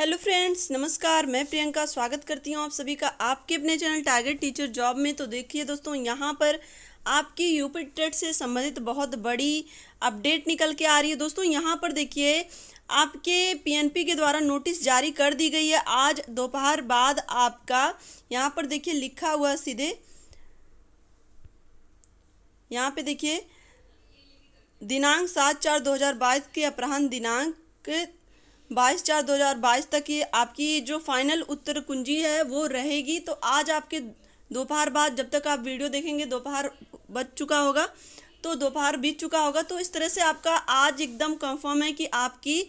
hello friends नमस्कार मैं प्रियंका स्वागत करती हूँ आप सभी का आपके अपने चैनल टारगेट टीचर जॉब में तो देखिए दोस्तों यहाँ पर आपकी यूपी टेट से संबंधित बहुत बड़ी अपडेट निकल के आ रही है दोस्तों यहाँ पर देखिए आपके पीएनपी के द्वारा नोटिस जारी कर दी गई है आज दोपहर बाद आपका यहाँ पर देखिए लिखा हुआ सीधे यहाँ पर देखिए दिनांक सात चार दो के अपराह्न दिनांक बाईस चार दो हज़ार बाईस तक ये आपकी जो फाइनल उत्तर कुंजी है वो रहेगी तो आज आपके दोपहर बाद जब तक आप वीडियो देखेंगे दोपहर बच चुका होगा तो दोपहर बीत चुका होगा तो इस तरह से आपका आज एकदम कंफर्म है कि आपकी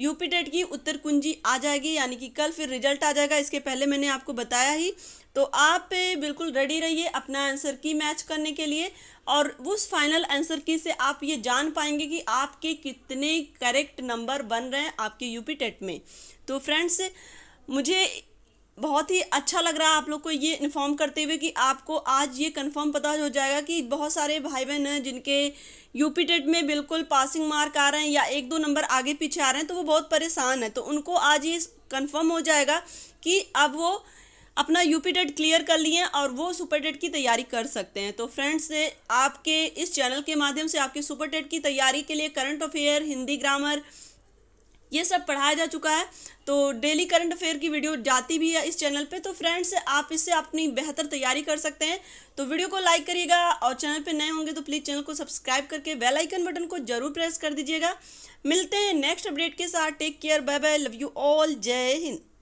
यूपी टेट की उत्तर कुंजी आ जाएगी यानी कि कल फिर रिजल्ट आ जाएगा इसके पहले मैंने आपको बताया ही तो आप बिल्कुल रेडी रहिए अपना आंसर की मैच करने के लिए और उस फाइनल आंसर की से आप ये जान पाएंगे कि आपके कितने करेक्ट नंबर बन रहे हैं आपके यूपी टेट में तो फ्रेंड्स मुझे बहुत ही अच्छा लग रहा है आप लोग को ये इन्फॉर्म करते हुए कि आपको आज ये कंफर्म पता हो जाएगा कि बहुत सारे भाई बहन हैं जिनके यूपी टेट में बिल्कुल पासिंग मार्क आ रहे हैं या एक दो नंबर आगे पीछे आ रहे हैं तो वो बहुत परेशान है तो उनको आज ये कंफर्म हो जाएगा कि अब वो अपना यूपी टेट क्लियर कर लिए और वो सुपर टेट की तैयारी कर सकते हैं तो फ्रेंड्स आपके इस चैनल के माध्यम से आपके सुपर टेट की तैयारी के लिए करंट अफेयर हिंदी ग्रामर ये सब पढ़ाया जा चुका है तो डेली करंट अफेयर की वीडियो जाती भी है इस चैनल पे तो फ्रेंड्स आप इससे अपनी बेहतर तैयारी कर सकते हैं तो वीडियो को लाइक करिएगा और चैनल पे नए होंगे तो प्लीज़ चैनल को सब्सक्राइब करके बेल आइकन बटन को जरूर प्रेस कर दीजिएगा मिलते हैं नेक्स्ट अपडेट के साथ take care bye bye love you all जय हिंद